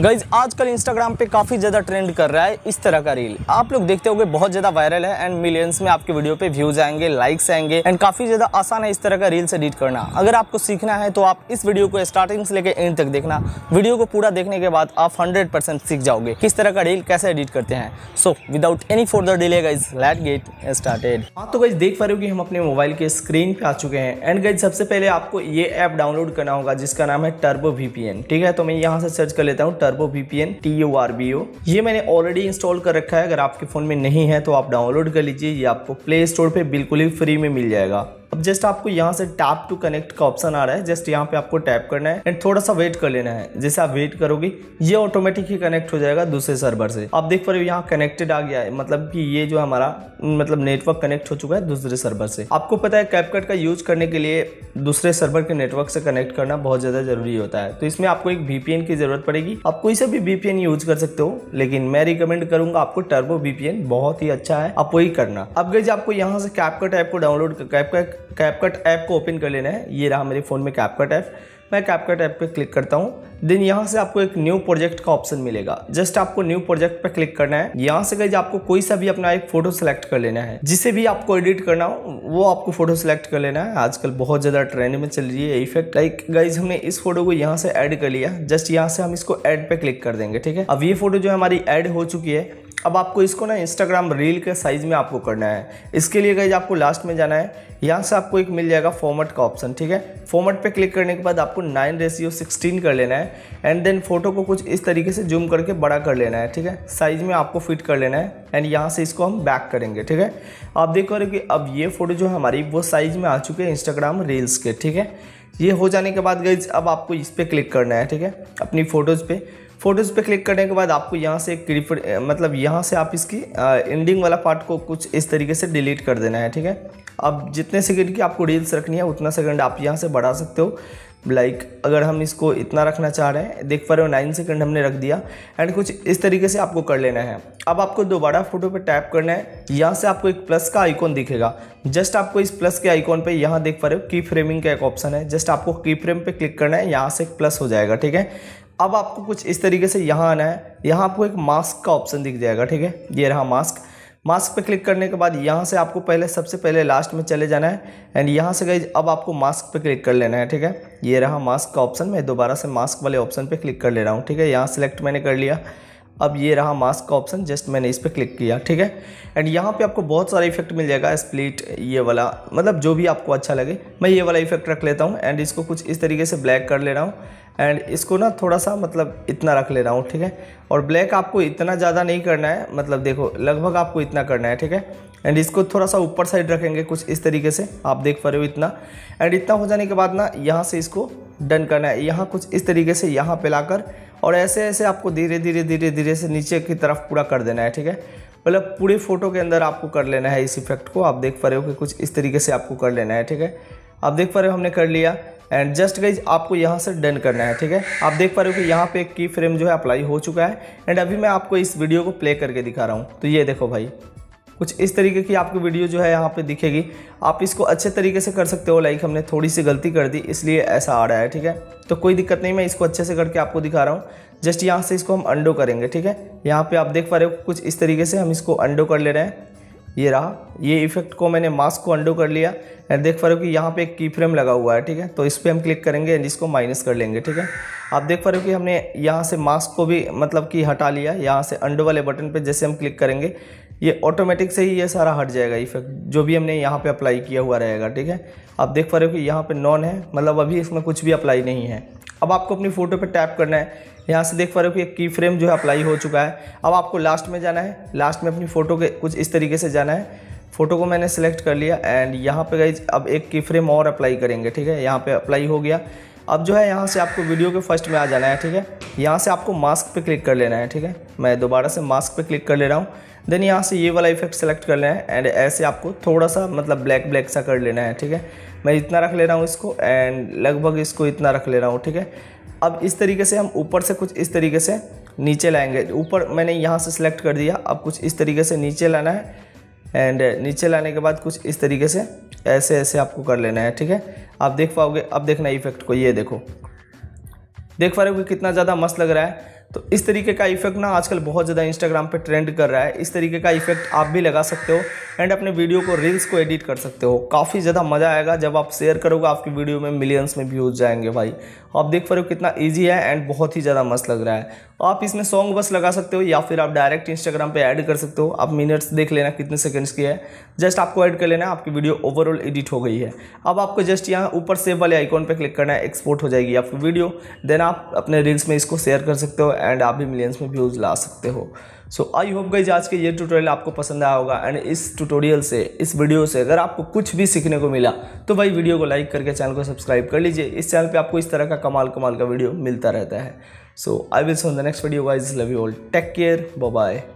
guys आजकल Instagram पे काफ़ी ज़्यादा ट्रेंड कर रहा है इस तरह का रील आप लोग देखते होंगे बहुत ज़्यादा वायरल है एंड मिलियंस में आपके वीडियो पे व्यूज आएंगे लाइक्स आएंगे एंड काफ़ी ज़्यादा आसान है इस तरह का रील्स एडिट करना अगर आपको सीखना है तो आप इस वीडियो को स्टार्टिंग से लेकर एंड तक देखना वीडियो को पूरा देखने के बाद आप हंड्रेड सीख जाओगे किस तरह का रील कैसे एडिट करते हैं so without any further delay guys let get started हाँ तो गाइज देख पा रहे हो कि हम अपने मोबाइल के स्क्रीन पे आ चुके हैं एंड गाइज सबसे पहले आपको ये ऐप डाउनलोड करना होगा जिसका नाम है टर्बो वीपीएन ठीक है तो मैं यहाँ से सर्च कर लेता हूँ turbo VPN T O R B O ये मैंने ऑलरेडी इंस्टॉल कर रखा है अगर आपके फ़ोन में नहीं है तो आप डाउनलोड कर लीजिए ये आपको प्ले स्टोर पर बिल्कुल ही फ्री में मिल जाएगा अब जस्ट आपको यहाँ से टैप टू कनेक्ट का ऑप्शन आ रहा है जस्ट यहाँ पे आपको टैप करना है एंड थोड़ा सा वेट कर लेना है जैसे आप वेट करोगे ये ऑटोमेटिक ही कनेक्ट हो जाएगा दूसरे सर्वर से आप देख पा रहे हो यहाँ कनेक्टेड आ गया है मतलब कि ये जो हमारा मतलब नेटवर्क कनेक्ट हो चुका है दूसरे सर्वर से आपको पता है कैपकट का यूज करने के लिए दूसरे सर्वर के नेटवर्क से कनेक्ट करना बहुत ज़्यादा जरूरी होता है तो इसमें आपको एक वीपीएन की ज़रूरत पड़ेगी आप कोई सा भी वीपीएन यूज कर सकते हो लेकिन मैं रिकमेंड करूंगा आपको टर्बो वीपीएन बहुत ही अच्छा है आप वही करना अब गई आपको यहाँ से कैपकट ऐप को डाउनलोड कैपकट कैपकट ऐप को ओपन कर लेना है ये रहा मेरे फ़ोन में कैपकट ऐप मैं कैपकट ऐप पे क्लिक करता हूँ देन यहाँ से आपको एक न्यू प्रोजेक्ट का ऑप्शन मिलेगा जस्ट आपको न्यू प्रोजेक्ट पे क्लिक करना है यहाँ से गई आपको कोई सा भी अपना एक फोटो सेलेक्ट कर लेना है जिसे भी आपको एडिट करना हो वो आपको फोटो सेलेक्ट कर लेना है आजकल बहुत ज्यादा ट्रेंड में चल रही है इफेक्ट लाइक गाइज हमने इस फोटो को यहाँ से ऐड कर लिया जस्ट यहाँ से हम इसको ऐड पे क्लिक कर देंगे ठीक है अब ये फोटो जो है हमारी ऐड हो चुकी है अब आपको इसको ना इंस्टाग्राम रील के साइज़ में आपको करना है इसके लिए गाइज आपको लास्ट में जाना है यहाँ से आपको एक मिल जाएगा फॉर्मेट का ऑप्शन ठीक है फॉर्मेट पे क्लिक करने के बाद आपको नाइन रेसियो सिक्सटीन कर लेना है एंड देन फोटो को कुछ इस तरीके से जूम करके बड़ा कर लेना है ठीक है साइज़ में आपको फिट कर लेना है एंड यहाँ से इसको हम बैक करेंगे ठीक है आप देख रहे हो कि अब ये फ़ोटो जो है हमारी वो साइज़ में आ चुके हैं इंस्टाग्राम रील्स के ठीक है ये हो जाने के बाद गई अब आपको इस पर क्लिक करना है ठीक है अपनी फ़ोटोज़ पे फ़ोटोज़ पे क्लिक करने के बाद आपको यहाँ से एक मतलब यहाँ से आप इसकी एंडिंग वाला पार्ट को कुछ इस तरीके से डिलीट कर देना है ठीक है अब जितने सेकंड की आपको रील्स रखनी है उतना सेकंड आप यहाँ से बढ़ा सकते हो लाइक like, अगर हम इसको इतना रखना चाह रहे हैं देख पा रहे हो नाइन सेकेंड हमने रख दिया एंड कुछ इस तरीके से आपको कर लेना है अब आपको दोबारा फोटो पे टैप करना है यहाँ से आपको एक प्लस का आइकॉन दिखेगा जस्ट आपको इस प्लस के आइकॉन पे यहाँ देख पा रहे हो की फ्रेमिंग का एक ऑप्शन है जस्ट आपको की फ्रेम पर क्लिक करना है यहाँ से एक प्लस हो जाएगा ठीक है अब आपको कुछ इस तरीके से यहाँ आना है यहाँ आपको एक मास्क का ऑप्शन दिख जाएगा ठीक है ये रहा मास्क मास्क पे क्लिक करने के बाद यहाँ से आपको पहले सबसे पहले लास्ट में चले जाना है एंड यहाँ से गई अब आपको मास्क पे क्लिक कर लेना है ठीक है ये रहा मास्क का ऑप्शन मैं दोबारा से मास्क वाले ऑप्शन पे क्लिक कर ले रहा हूँ ठीक है यहाँ सेलेक्ट मैंने कर लिया अब ये रहा मास्क का ऑप्शन जस्ट मैंने इस पर क्लिक किया ठीक है एंड यहाँ पर आपको बहुत सारा इफेक्ट मिल जाएगा स्प्लिट ये वाला मतलब जो भी आपको अच्छा लगे मैं ये वाला इफेक्ट रख लेता हूँ एंड इसको कुछ इस तरीके से ब्लैक कर ले रहा हूँ एंड इसको ना थोड़ा सा मतलब इतना रख ले रहा हूँ ठीक है और ब्लैक आपको इतना ज़्यादा नहीं करना है मतलब देखो लगभग आपको इतना करना है ठीक है एंड इसको थोड़ा सा ऊपर साइड रखेंगे कुछ इस तरीके से आप देख पा रहे हो इतना एंड इतना हो जाने के बाद ना यहाँ से इसको डन करना है यहाँ कुछ इस तरीके से यहाँ पे लाकर और ऐसे ऐसे आपको धीरे धीरे धीरे धीरे से नीचे की तरफ पूरा कर देना है ठीक है मतलब पूरे फ़ोटो के अंदर आपको कर लेना है इस इफेक्ट को आप देख पा रहे हो कि कुछ इस तरीके से आपको कर लेना है ठीक है आप देख पा रहे हो हमने कर लिया एंड जस्ट गाइज आपको यहाँ से डन करना है ठीक है आप देख पा रहे हो कि यहाँ पे की फ्रेम जो है अप्लाई हो चुका है एंड अभी मैं आपको इस वीडियो को प्ले करके दिखा रहा हूँ तो ये देखो भाई कुछ इस तरीके की आपको वीडियो जो है यहाँ पे दिखेगी आप इसको अच्छे तरीके से कर सकते हो लाइक हमने थोड़ी सी गलती कर दी इसलिए ऐसा आ रहा है ठीक है तो कोई दिक्कत नहीं मैं इसको अच्छे से करके आपको दिखा रहा हूँ जस्ट यहाँ से इसको हम अंडो करेंगे ठीक है यहाँ पे आप देख पा रहे हो कुछ इस तरीके से हम इसको अंडो कर ले रहे हैं ये रहा ये इफेक्ट को मैंने मास्क को अंडो कर लिया एंड देख पा रहे हो कि यहाँ पे एक की फ्रेम लगा हुआ है ठीक है तो इस पर हम क्लिक करेंगे एंड इसको माइनस कर लेंगे ठीक है आप देख पा रहे हो कि हमने यहाँ से मास्क को भी मतलब कि हटा लिया यहाँ से अंडो वाले बटन पे जैसे हम क्लिक करेंगे ये ऑटोमेटिक से ही ये सारा हट जाएगा इफेक्ट जो भी हमने यहाँ पर अप्लाई किया हुआ रहेगा ठीक है आप देख पा रहे हो कि यहाँ पर नॉन है मतलब अभी इसमें कुछ भी अप्लाई नहीं है अब आपको अपनी फ़ोटो पे टैप करना है यहाँ से देख पा रहे हो कि एक की फ्रेम जो है अप्लाई हो चुका है अब आपको लास्ट में जाना है लास्ट में अपनी फ़ोटो के कुछ इस तरीके से जाना है फ़ोटो को मैंने सेलेक्ट कर लिया एंड यहाँ पे गई अब एक की फ्रेम और अप्लाई करेंगे ठीक है यहाँ पे अप्लाई हो गया अब जो है यहाँ से आपको वीडियो के फर्स्ट में आ जाना है ठीक है यहाँ से आपको मास्क पे क्लिक कर लेना है ठीक है मैं दोबारा से मास्क पे क्लिक कर ले रहा हूँ देन यहाँ से ये वाला इफेक्ट सेलेक्ट कर लेना है एंड ऐसे आपको थोड़ा सा मतलब ब्लैक ब्लैक सा कर लेना है ठीक है मैं इतना रख ले रहा हूँ इसको एंड लगभग इसको इतना रख ले रहा हूँ ठीक है अब इस तरीके से हम ऊपर से कुछ इस तरीके से नीचे लाएंगे ऊपर मैंने यहाँ से सिलेक्ट कर दिया अब कुछ इस तरीके से नीचे लाना है एंड नीचे लाने के बाद कुछ इस तरीके से ऐसे ऐसे आपको कर लेना है ठीक है आप देख पाओगे अब देखना इफेक्ट को ये देखो देख पा रहे हो कि कितना ज़्यादा मस्त लग रहा है तो इस तरीके का इफेक्ट ना आजकल बहुत ज़्यादा इंस्टाग्राम पे ट्रेंड कर रहा है इस तरीके का इफेक्ट आप भी लगा सकते हो एंड अपने वीडियो को रील्स को एडिट कर सकते हो काफ़ी ज़्यादा मज़ा आएगा जब आप शेयर करोगे आपकी वीडियो में मिलियंस में व्यूज जाएंगे भाई आप देख पा रहे हो कितना ईजी है एंड बहुत ही ज़्यादा मस्त लग रहा है आप इसमें सॉन्ग बस लगा सकते हो या फिर आप डायरेक्ट इंस्टाग्राम पे ऐड कर सकते हो आप मिनट्स देख लेना कितने सेकंड्स की है जस्ट आपको ऐड कर लेना आपकी वीडियो ओवरऑल एडिट हो गई है अब आपको जस्ट यहाँ ऊपर सेव वाले आइकॉन पर क्लिक करना है एक्सपोर्ट हो जाएगी आपकी वीडियो देन आप अपने रील्स में इसको शेयर कर सकते हो एंड आप भी मिलियंस में व्यूज़ ला सकते हो सो आई होप गई आज के ये ट्यूटोरियल आपको पसंद आया होगा एंड इस ट्यूटोरियल से इस वीडियो से अगर आपको कुछ भी सीखने को मिला तो भाई वीडियो को लाइक करके चैनल को सब्सक्राइब कर लीजिए इस चैनल पे आपको इस तरह का कमाल कमाल का वीडियो मिलता रहता है so I will so the next video guys love you all take care bye